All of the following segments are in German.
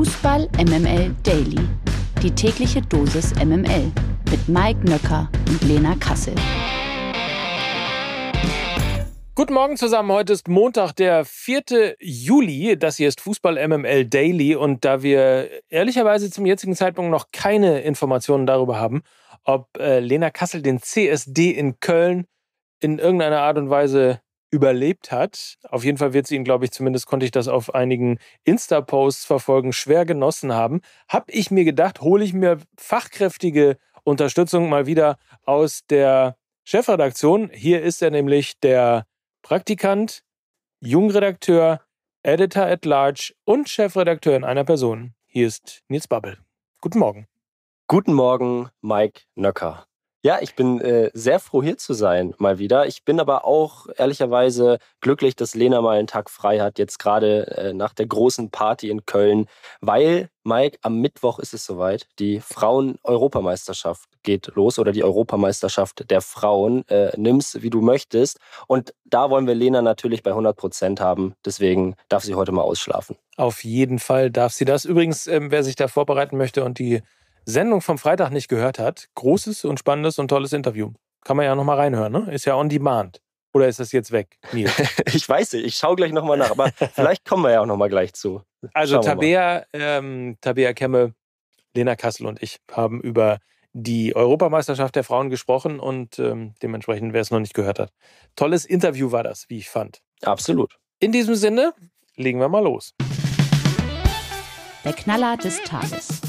Fußball MML Daily. Die tägliche Dosis MML mit Mike Nöcker und Lena Kassel. Guten Morgen zusammen. Heute ist Montag, der 4. Juli. Das hier ist Fußball MML Daily. Und da wir ehrlicherweise zum jetzigen Zeitpunkt noch keine Informationen darüber haben, ob äh, Lena Kassel den CSD in Köln in irgendeiner Art und Weise überlebt hat. Auf jeden Fall wird sie ihn, glaube ich, zumindest konnte ich das auf einigen Insta-Posts verfolgen, schwer genossen haben. Habe ich mir gedacht, hole ich mir fachkräftige Unterstützung mal wieder aus der Chefredaktion. Hier ist er nämlich der Praktikant, Jungredakteur, Editor at Large und Chefredakteur in einer Person. Hier ist Nils Babbel. Guten Morgen. Guten Morgen, Mike Nöcker. Ja, ich bin äh, sehr froh, hier zu sein, mal wieder. Ich bin aber auch ehrlicherweise glücklich, dass Lena mal einen Tag frei hat, jetzt gerade äh, nach der großen Party in Köln, weil, Mike, am Mittwoch ist es soweit. Die Frauen-Europameisterschaft geht los oder die Europameisterschaft der Frauen. Äh, nimm's, wie du möchtest. Und da wollen wir Lena natürlich bei 100 Prozent haben. Deswegen darf sie heute mal ausschlafen. Auf jeden Fall darf sie das. Übrigens, ähm, wer sich da vorbereiten möchte und die Sendung vom Freitag nicht gehört hat, großes und spannendes und tolles Interview. Kann man ja nochmal reinhören, ne? Ist ja on demand. Oder ist das jetzt weg? ich weiß nicht, ich schaue gleich nochmal nach, aber vielleicht kommen wir ja auch nochmal gleich zu. Also Tabea, ähm, Tabea Kemme, Lena Kassel und ich haben über die Europameisterschaft der Frauen gesprochen und ähm, dementsprechend, wer es noch nicht gehört hat. Tolles Interview war das, wie ich fand. Absolut. In diesem Sinne, legen wir mal los. Der Knaller des Tages.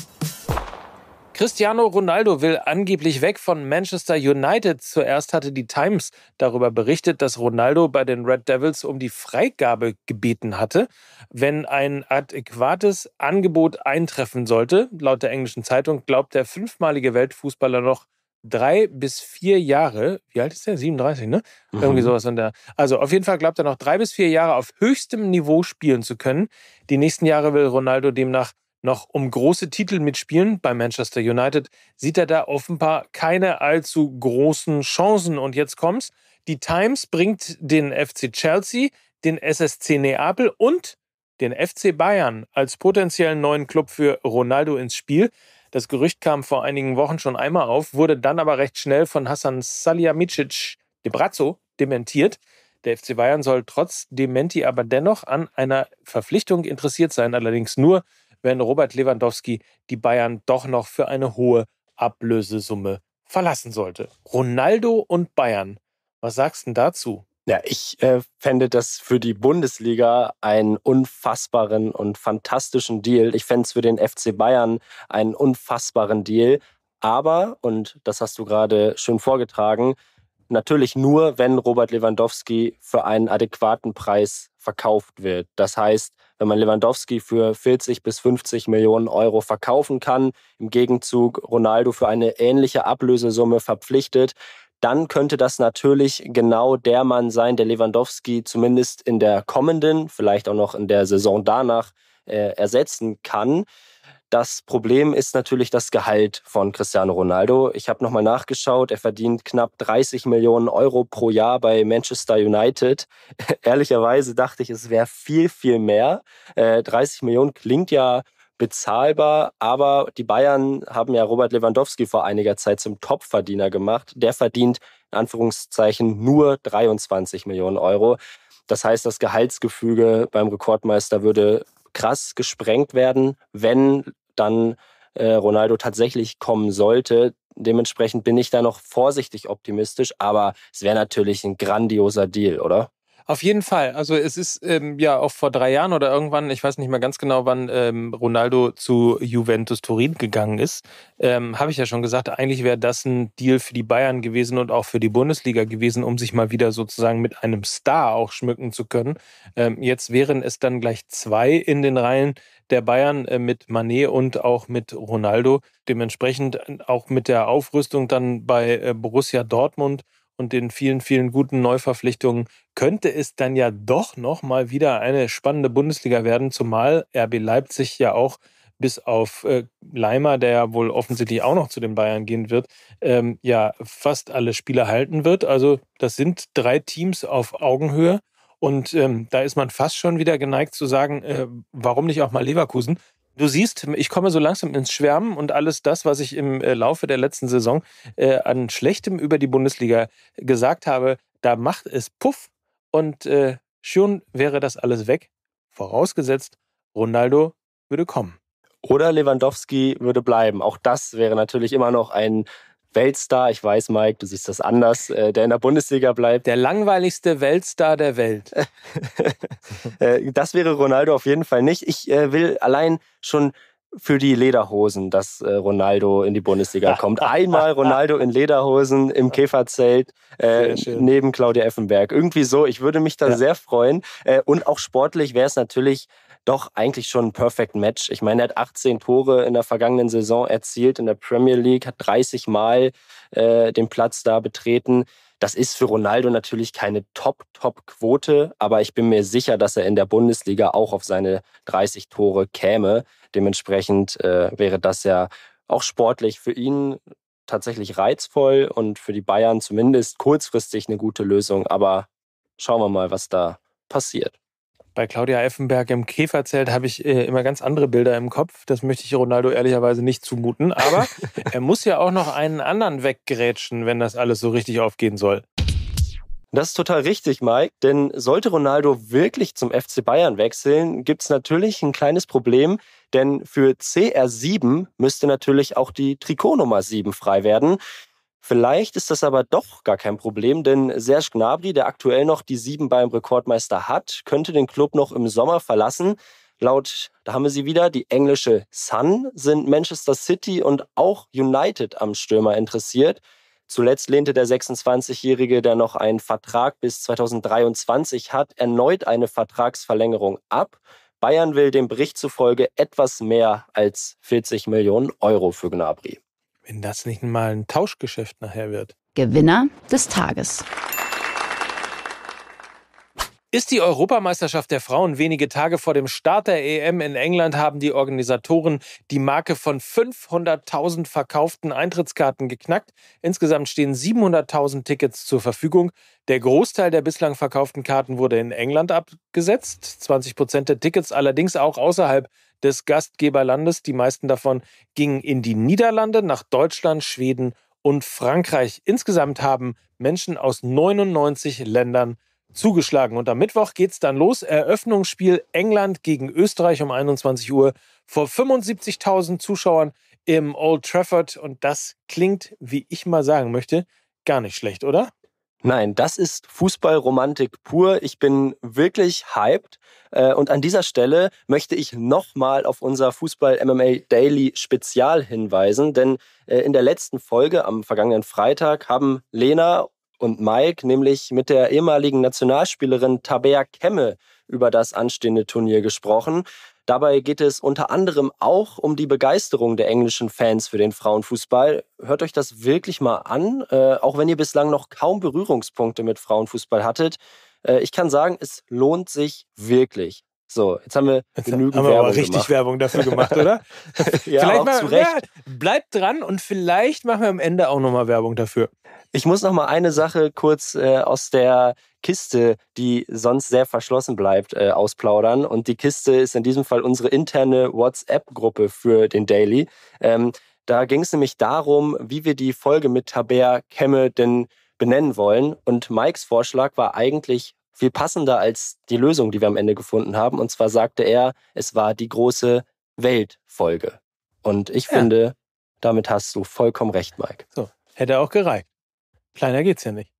Cristiano Ronaldo will angeblich weg von Manchester United. Zuerst hatte die Times darüber berichtet, dass Ronaldo bei den Red Devils um die Freigabe gebeten hatte, wenn ein adäquates Angebot eintreffen sollte. Laut der englischen Zeitung glaubt der fünfmalige Weltfußballer noch drei bis vier Jahre. Wie alt ist der? 37, ne? Mhm. Irgendwie sowas. Und der, also auf jeden Fall glaubt er noch drei bis vier Jahre auf höchstem Niveau spielen zu können. Die nächsten Jahre will Ronaldo demnach noch um große Titel mitspielen bei Manchester United, sieht er da offenbar keine allzu großen Chancen. Und jetzt kommt's. Die Times bringt den FC Chelsea, den SSC Neapel und den FC Bayern als potenziellen neuen Club für Ronaldo ins Spiel. Das Gerücht kam vor einigen Wochen schon einmal auf, wurde dann aber recht schnell von Hassan Salihamidzic de Brazzo dementiert. Der FC Bayern soll trotz Dementi aber dennoch an einer Verpflichtung interessiert sein, allerdings nur, wenn Robert Lewandowski die Bayern doch noch für eine hohe Ablösesumme verlassen sollte. Ronaldo und Bayern. Was sagst du dazu? Ja, ich äh, fände das für die Bundesliga einen unfassbaren und fantastischen Deal. Ich fände es für den FC Bayern einen unfassbaren Deal. Aber, und das hast du gerade schön vorgetragen, natürlich nur, wenn Robert Lewandowski für einen adäquaten Preis verkauft wird. Das heißt, wenn man Lewandowski für 40 bis 50 Millionen Euro verkaufen kann, im Gegenzug Ronaldo für eine ähnliche Ablösesumme verpflichtet, dann könnte das natürlich genau der Mann sein, der Lewandowski zumindest in der kommenden, vielleicht auch noch in der Saison danach äh, ersetzen kann. Das Problem ist natürlich das Gehalt von Cristiano Ronaldo. Ich habe nochmal nachgeschaut, er verdient knapp 30 Millionen Euro pro Jahr bei Manchester United. Ehrlicherweise dachte ich, es wäre viel, viel mehr. Äh, 30 Millionen klingt ja bezahlbar, aber die Bayern haben ja Robert Lewandowski vor einiger Zeit zum Topverdiener gemacht. Der verdient in Anführungszeichen nur 23 Millionen Euro. Das heißt, das Gehaltsgefüge beim Rekordmeister würde krass gesprengt werden, wenn dann äh, Ronaldo tatsächlich kommen sollte. Dementsprechend bin ich da noch vorsichtig optimistisch, aber es wäre natürlich ein grandioser Deal, oder? Auf jeden Fall. Also es ist ähm, ja auch vor drei Jahren oder irgendwann, ich weiß nicht mehr ganz genau, wann ähm, Ronaldo zu Juventus Turin gegangen ist, ähm, habe ich ja schon gesagt, eigentlich wäre das ein Deal für die Bayern gewesen und auch für die Bundesliga gewesen, um sich mal wieder sozusagen mit einem Star auch schmücken zu können. Ähm, jetzt wären es dann gleich zwei in den Reihen der Bayern äh, mit Manet und auch mit Ronaldo. Dementsprechend äh, auch mit der Aufrüstung dann bei äh, Borussia Dortmund und den vielen, vielen guten Neuverpflichtungen könnte es dann ja doch noch mal wieder eine spannende Bundesliga werden, zumal RB Leipzig ja auch bis auf äh, Leimer, der ja wohl offensichtlich auch noch zu den Bayern gehen wird, ähm, ja fast alle Spiele halten wird. Also das sind drei Teams auf Augenhöhe. Und ähm, da ist man fast schon wieder geneigt zu sagen, äh, warum nicht auch mal Leverkusen? Du siehst, ich komme so langsam ins Schwärmen und alles das, was ich im äh, Laufe der letzten Saison äh, an Schlechtem über die Bundesliga gesagt habe, da macht es Puff und äh, schon wäre das alles weg. Vorausgesetzt, Ronaldo würde kommen. Oder Lewandowski würde bleiben. Auch das wäre natürlich immer noch ein Weltstar, ich weiß, Mike, du siehst das anders, äh, der in der Bundesliga bleibt. Der langweiligste Weltstar der Welt. Äh, das wäre Ronaldo auf jeden Fall nicht. Ich äh, will allein schon für die Lederhosen, dass äh, Ronaldo in die Bundesliga kommt. Einmal Ronaldo in Lederhosen im Käferzelt äh, neben Claudia Effenberg. Irgendwie so. Ich würde mich da ja. sehr freuen. Äh, und auch sportlich wäre es natürlich doch eigentlich schon ein Perfect Match. Ich meine, er hat 18 Tore in der vergangenen Saison erzielt in der Premier League, hat 30 Mal äh, den Platz da betreten. Das ist für Ronaldo natürlich keine Top-Top-Quote, aber ich bin mir sicher, dass er in der Bundesliga auch auf seine 30 Tore käme. Dementsprechend äh, wäre das ja auch sportlich für ihn tatsächlich reizvoll und für die Bayern zumindest kurzfristig eine gute Lösung. Aber schauen wir mal, was da passiert bei Claudia Effenberg im Käferzelt habe ich äh, immer ganz andere Bilder im Kopf. Das möchte ich Ronaldo ehrlicherweise nicht zumuten. Aber er muss ja auch noch einen anderen weggerätschen, wenn das alles so richtig aufgehen soll. Das ist total richtig, Mike. Denn sollte Ronaldo wirklich zum FC Bayern wechseln, gibt es natürlich ein kleines Problem. Denn für CR7 müsste natürlich auch die Trikotnummer 7 frei werden. Vielleicht ist das aber doch gar kein Problem, denn Serge Gnabry, der aktuell noch die sieben beim Rekordmeister hat, könnte den Club noch im Sommer verlassen. Laut, da haben wir sie wieder, die englische Sun sind Manchester City und auch United am Stürmer interessiert. Zuletzt lehnte der 26-Jährige, der noch einen Vertrag bis 2023 hat, erneut eine Vertragsverlängerung ab. Bayern will dem Bericht zufolge etwas mehr als 40 Millionen Euro für Gnabry. Wenn das nicht mal ein Tauschgeschäft nachher wird. Gewinner des Tages. Ist die Europameisterschaft der Frauen wenige Tage vor dem Start der EM in England haben die Organisatoren die Marke von 500.000 verkauften Eintrittskarten geknackt. Insgesamt stehen 700.000 Tickets zur Verfügung. Der Großteil der bislang verkauften Karten wurde in England abgesetzt, 20 Prozent der Tickets allerdings auch außerhalb des Gastgeberlandes. Die meisten davon gingen in die Niederlande, nach Deutschland, Schweden und Frankreich. Insgesamt haben Menschen aus 99 Ländern zugeschlagen. Und am Mittwoch geht es dann los. Eröffnungsspiel England gegen Österreich um 21 Uhr vor 75.000 Zuschauern im Old Trafford. Und das klingt, wie ich mal sagen möchte, gar nicht schlecht, oder? Nein, das ist Fußballromantik pur. Ich bin wirklich hyped. Äh, und an dieser Stelle möchte ich nochmal auf unser Fußball MMA Daily Spezial hinweisen, denn äh, in der letzten Folge am vergangenen Freitag haben Lena und Mike nämlich mit der ehemaligen Nationalspielerin Tabea Kemme über das anstehende Turnier gesprochen. Dabei geht es unter anderem auch um die Begeisterung der englischen Fans für den Frauenfußball. Hört euch das wirklich mal an, äh, auch wenn ihr bislang noch kaum Berührungspunkte mit Frauenfußball hattet. Äh, ich kann sagen, es lohnt sich wirklich. So, jetzt haben wir genügend haben wir Werbung aber richtig gemacht. Werbung dafür gemacht, oder? ja, vielleicht mal, zu Recht. Ja, bleibt dran und vielleicht machen wir am Ende auch nochmal Werbung dafür. Ich muss nochmal eine Sache kurz äh, aus der Kiste, die sonst sehr verschlossen bleibt, äh, ausplaudern. Und die Kiste ist in diesem Fall unsere interne WhatsApp-Gruppe für den Daily. Ähm, da ging es nämlich darum, wie wir die Folge mit Taber Kemme denn benennen wollen. Und Mikes Vorschlag war eigentlich viel passender als die Lösung, die wir am Ende gefunden haben. Und zwar sagte er, es war die große Weltfolge. Und ich ja. finde, damit hast du vollkommen recht, Mike. So, hätte auch gereicht. Kleiner geht's ja nicht.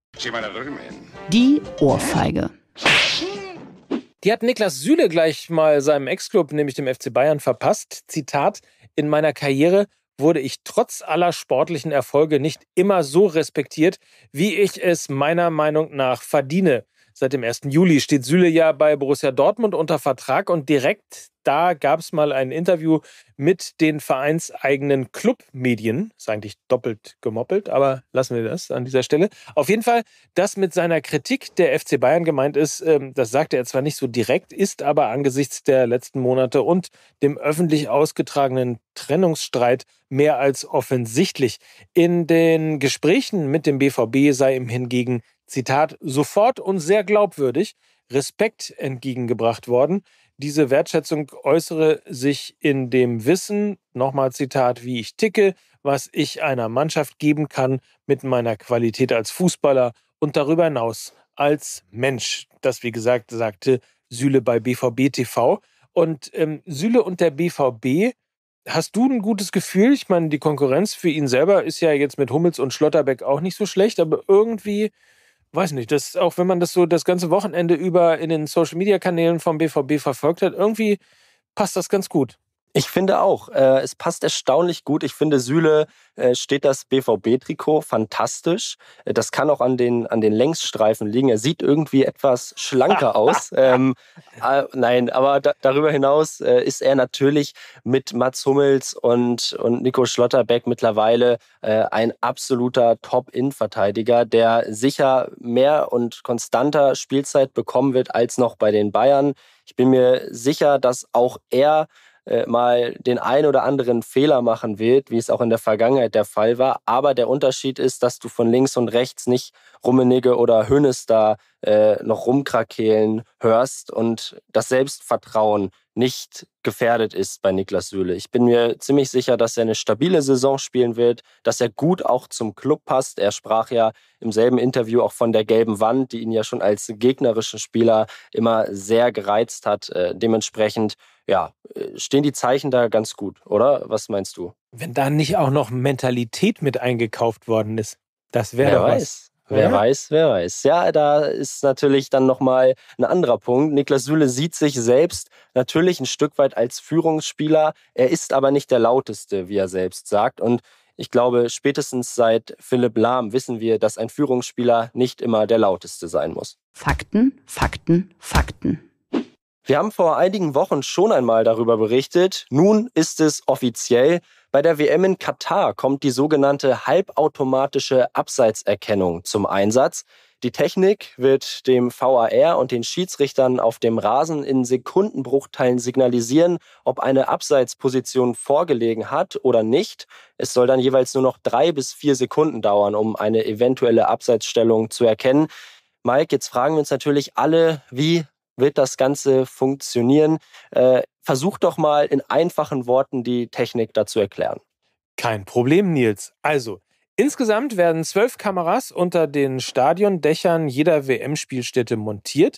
Die Ohrfeige. Die hat Niklas Süle gleich mal seinem Ex-Club, nämlich dem FC Bayern, verpasst. Zitat: In meiner Karriere wurde ich trotz aller sportlichen Erfolge nicht immer so respektiert, wie ich es meiner Meinung nach verdiene. Seit dem 1. Juli steht Süle ja bei Borussia Dortmund unter Vertrag und direkt da gab es mal ein Interview mit den vereinseigenen Clubmedien. Ist eigentlich doppelt gemoppelt, aber lassen wir das an dieser Stelle. Auf jeden Fall, dass mit seiner Kritik der FC Bayern gemeint ist, ähm, das sagte er zwar nicht so direkt, ist aber angesichts der letzten Monate und dem öffentlich ausgetragenen Trennungsstreit mehr als offensichtlich. In den Gesprächen mit dem BVB sei ihm hingegen Zitat, sofort und sehr glaubwürdig Respekt entgegengebracht worden. Diese Wertschätzung äußere sich in dem Wissen, nochmal Zitat, wie ich ticke, was ich einer Mannschaft geben kann mit meiner Qualität als Fußballer und darüber hinaus als Mensch. Das, wie gesagt, sagte Süle bei BVB TV. Und ähm, Süle und der BVB, hast du ein gutes Gefühl? Ich meine, die Konkurrenz für ihn selber ist ja jetzt mit Hummels und Schlotterbeck auch nicht so schlecht, aber irgendwie weiß nicht, das, auch wenn man das so das ganze Wochenende über in den Social Media Kanälen vom BVB verfolgt hat, irgendwie passt das ganz gut. Ich finde auch. Äh, es passt erstaunlich gut. Ich finde, Süle äh, steht das BVB-Trikot fantastisch. Äh, das kann auch an den, an den Längsstreifen liegen. Er sieht irgendwie etwas schlanker aus. Ähm, äh, nein, aber da, darüber hinaus äh, ist er natürlich mit Mats Hummels und, und Nico Schlotterbeck mittlerweile äh, ein absoluter Top-In-Verteidiger, der sicher mehr und konstanter Spielzeit bekommen wird als noch bei den Bayern. Ich bin mir sicher, dass auch er äh, mal den ein oder anderen Fehler machen wird, wie es auch in der Vergangenheit der Fall war. Aber der Unterschied ist, dass du von links und rechts nicht Rummenigge oder Hönes da äh, noch rumkrakehlen hörst und das Selbstvertrauen nicht gefährdet ist bei Niklas Süle. Ich bin mir ziemlich sicher, dass er eine stabile Saison spielen wird, dass er gut auch zum Club passt. Er sprach ja im selben Interview auch von der gelben Wand, die ihn ja schon als gegnerischen Spieler immer sehr gereizt hat. Äh, dementsprechend, ja, äh, stehen die Zeichen da ganz gut, oder? Was meinst du? Wenn da nicht auch noch Mentalität mit eingekauft worden ist, das wäre was. weiß. Wer ja. weiß, wer weiß. Ja, da ist natürlich dann nochmal ein anderer Punkt. Niklas Süle sieht sich selbst natürlich ein Stück weit als Führungsspieler. Er ist aber nicht der lauteste, wie er selbst sagt. Und ich glaube, spätestens seit Philipp Lahm wissen wir, dass ein Führungsspieler nicht immer der lauteste sein muss. Fakten, Fakten, Fakten. Wir haben vor einigen Wochen schon einmal darüber berichtet. Nun ist es offiziell. Bei der WM in Katar kommt die sogenannte halbautomatische Abseitserkennung zum Einsatz. Die Technik wird dem VAR und den Schiedsrichtern auf dem Rasen in Sekundenbruchteilen signalisieren, ob eine Abseitsposition vorgelegen hat oder nicht. Es soll dann jeweils nur noch drei bis vier Sekunden dauern, um eine eventuelle Abseitsstellung zu erkennen. Mike, jetzt fragen wir uns natürlich alle, wie wird das Ganze funktionieren? Äh, versuch doch mal in einfachen Worten die Technik dazu erklären. Kein Problem, Nils. Also, insgesamt werden zwölf Kameras unter den Stadiondächern jeder WM-Spielstätte montiert.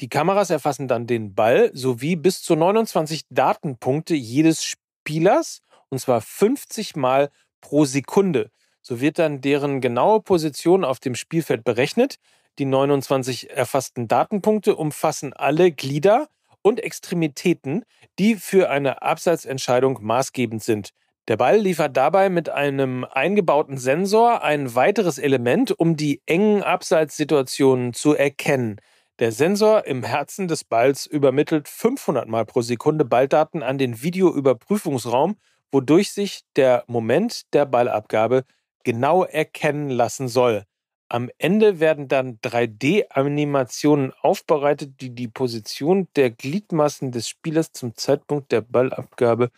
Die Kameras erfassen dann den Ball sowie bis zu 29 Datenpunkte jedes Spielers, und zwar 50 Mal pro Sekunde. So wird dann deren genaue Position auf dem Spielfeld berechnet. Die 29 erfassten Datenpunkte umfassen alle Glieder und Extremitäten, die für eine Abseitsentscheidung maßgebend sind. Der Ball liefert dabei mit einem eingebauten Sensor ein weiteres Element, um die engen Abseitssituationen zu erkennen. Der Sensor im Herzen des Balls übermittelt 500 Mal pro Sekunde Balldaten an den Videoüberprüfungsraum, wodurch sich der Moment der Ballabgabe genau erkennen lassen soll. Am Ende werden dann 3D-Animationen aufbereitet, die die Position der Gliedmassen des Spielers zum Zeitpunkt der Ballabgabe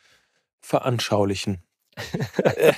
veranschaulichen. Äh,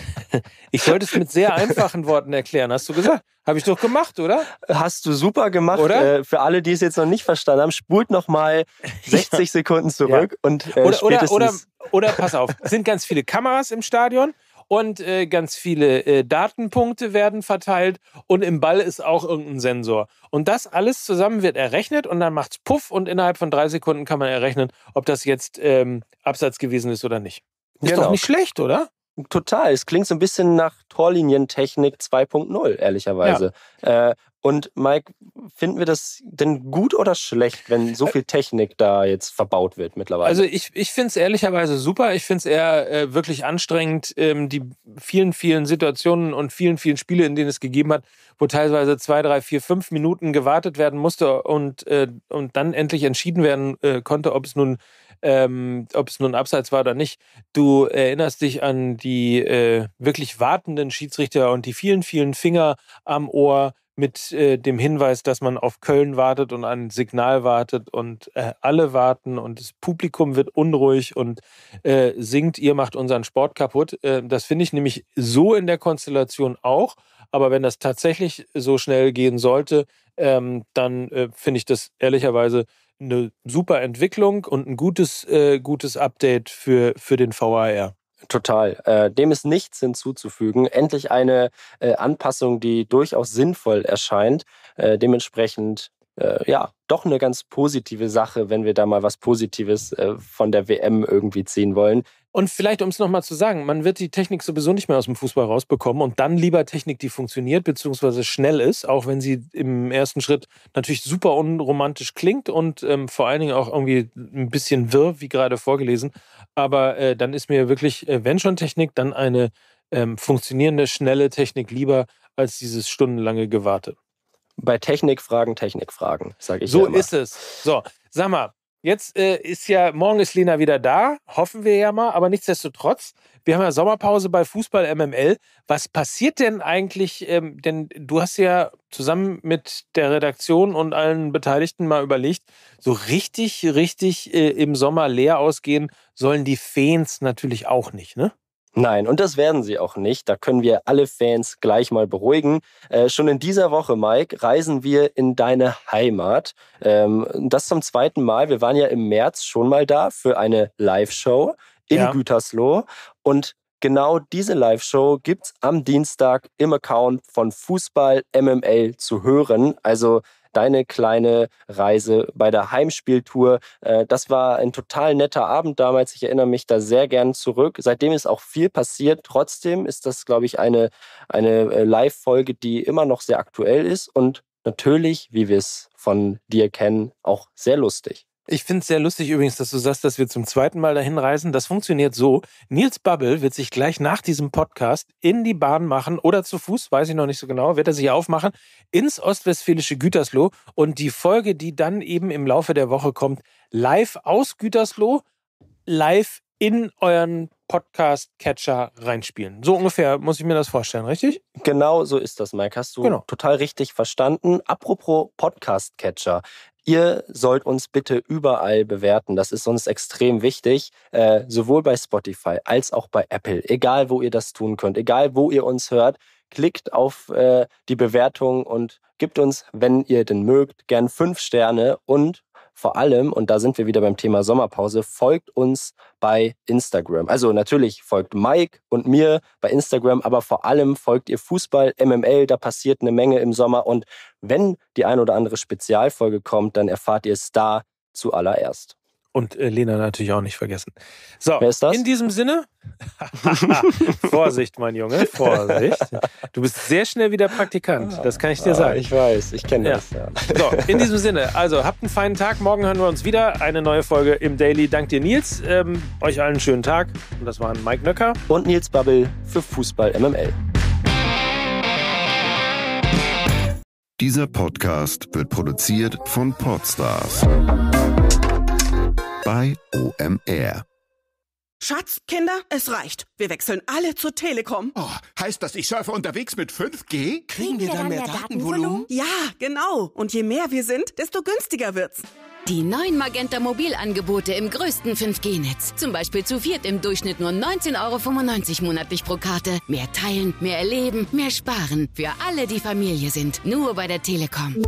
ich sollte es mit sehr einfachen Worten erklären, hast du gesagt. Habe ich doch gemacht, oder? Hast du super gemacht. Oder? Äh, für alle, die es jetzt noch nicht verstanden haben, spult nochmal 60 Sekunden zurück ja. und äh, oder, oder, oder, oder pass auf, es sind ganz viele Kameras im Stadion und äh, ganz viele äh, Datenpunkte werden verteilt und im Ball ist auch irgendein Sensor. Und das alles zusammen wird errechnet und dann macht es Puff und innerhalb von drei Sekunden kann man errechnen, ob das jetzt ähm, Absatz gewesen ist oder nicht. Ist genau. doch nicht schlecht, oder? Total. Es klingt so ein bisschen nach Torlinientechnik 2.0, ehrlicherweise. Ja. Äh, und Mike, finden wir das denn gut oder schlecht, wenn so viel Technik da jetzt verbaut wird mittlerweile? Also ich, ich finde es ehrlicherweise super. Ich finde es eher äh, wirklich anstrengend, ähm, die vielen, vielen Situationen und vielen, vielen Spiele, in denen es gegeben hat, wo teilweise zwei, drei, vier, fünf Minuten gewartet werden musste und, äh, und dann endlich entschieden werden äh, konnte, ob es nun ähm, ob es nun abseits war oder nicht. Du erinnerst dich an die äh, wirklich wartenden Schiedsrichter und die vielen, vielen Finger am Ohr mit äh, dem Hinweis, dass man auf Köln wartet und ein Signal wartet und äh, alle warten und das Publikum wird unruhig und äh, singt, ihr macht unseren Sport kaputt. Äh, das finde ich nämlich so in der Konstellation auch. Aber wenn das tatsächlich so schnell gehen sollte, ähm, dann äh, finde ich das ehrlicherweise eine super Entwicklung und ein gutes, äh, gutes Update für, für den VAR. Total. Äh, dem ist nichts hinzuzufügen. Endlich eine äh, Anpassung, die durchaus sinnvoll erscheint. Äh, dementsprechend äh, ja, doch eine ganz positive Sache, wenn wir da mal was Positives äh, von der WM irgendwie ziehen wollen. Und vielleicht, um es nochmal zu sagen, man wird die Technik sowieso nicht mehr aus dem Fußball rausbekommen und dann lieber Technik, die funktioniert, beziehungsweise schnell ist, auch wenn sie im ersten Schritt natürlich super unromantisch klingt und ähm, vor allen Dingen auch irgendwie ein bisschen wirr, wie gerade vorgelesen. Aber äh, dann ist mir wirklich, äh, wenn schon Technik, dann eine ähm, funktionierende, schnelle Technik lieber als dieses stundenlange Gewarte. Bei Technikfragen, Technikfragen, sage ich So ja ist es. So, sag mal, jetzt äh, ist ja, morgen ist Lena wieder da, hoffen wir ja mal, aber nichtsdestotrotz, wir haben ja Sommerpause bei Fußball MML. Was passiert denn eigentlich? Ähm, denn du hast ja zusammen mit der Redaktion und allen Beteiligten mal überlegt, so richtig, richtig äh, im Sommer leer ausgehen sollen die Fans natürlich auch nicht, ne? Nein, und das werden sie auch nicht. Da können wir alle Fans gleich mal beruhigen. Äh, schon in dieser Woche, Mike, reisen wir in deine Heimat. Ähm, das zum zweiten Mal. Wir waren ja im März schon mal da für eine Live-Show in ja. Gütersloh. Und genau diese Live-Show gibt es am Dienstag im Account von Fußball MML zu hören. Also deine kleine Reise bei der Heimspieltour. Äh, das war ein total netter Abend damals. Ich erinnere mich da sehr gern zurück. Seitdem ist auch viel passiert. Trotzdem ist das, glaube ich, eine, eine äh, Live-Folge, die immer noch sehr aktuell ist und natürlich, wie wir es von dir kennen, auch sehr lustig. Ich finde es sehr lustig übrigens, dass du sagst, dass wir zum zweiten Mal dahin reisen. Das funktioniert so. Nils Bubble wird sich gleich nach diesem Podcast in die Bahn machen oder zu Fuß, weiß ich noch nicht so genau, wird er sich aufmachen, ins ostwestfälische Gütersloh und die Folge, die dann eben im Laufe der Woche kommt, live aus Gütersloh, live in euren Podcast-Catcher reinspielen. So ungefähr muss ich mir das vorstellen, richtig? Genau so ist das, Mike. Hast du genau. total richtig verstanden. Apropos Podcast-Catcher. Ihr sollt uns bitte überall bewerten. Das ist uns extrem wichtig, äh, sowohl bei Spotify als auch bei Apple. Egal, wo ihr das tun könnt, egal, wo ihr uns hört, klickt auf äh, die Bewertung und gibt uns, wenn ihr denn mögt, gern fünf Sterne und vor allem, und da sind wir wieder beim Thema Sommerpause, folgt uns bei Instagram. Also natürlich folgt Mike und mir bei Instagram, aber vor allem folgt ihr Fußball, MML, da passiert eine Menge im Sommer. Und wenn die ein oder andere Spezialfolge kommt, dann erfahrt ihr es da zuallererst. Und äh, Lena natürlich auch nicht vergessen. So, Wer ist das? in diesem Sinne, Vorsicht, mein Junge, Vorsicht. Du bist sehr schnell wieder Praktikant, das kann ich dir ah, sagen. Ah, ich weiß, ich kenne ja. das. Ja. So, in diesem Sinne, also habt einen feinen Tag. Morgen hören wir uns wieder. Eine neue Folge im Daily. Dank dir, Nils. Ähm, euch allen einen schönen Tag. Und das waren Mike Nöcker und Nils Bubble für Fußball MML. Dieser Podcast wird produziert von Podstars bei OMR. Schatz, Kinder, es reicht. Wir wechseln alle zur Telekom. Oh, heißt das, ich surfe unterwegs mit 5G? Kriegen, Kriegen wir, wir, dann, mehr, mehr Datenvolumen? Datenvolumen? Ja, genau. Und je mehr wir sind, desto günstiger wird's. Die neuen Magenta Mobilangebote im größten 5G-Netz. Zum Beispiel zu viert im Durchschnitt nur 19,95 Euro monatlich pro Karte. Mehr teilen, mehr erleben, mehr sparen. Für alle, die Familie sind. Nur bei der Telekom.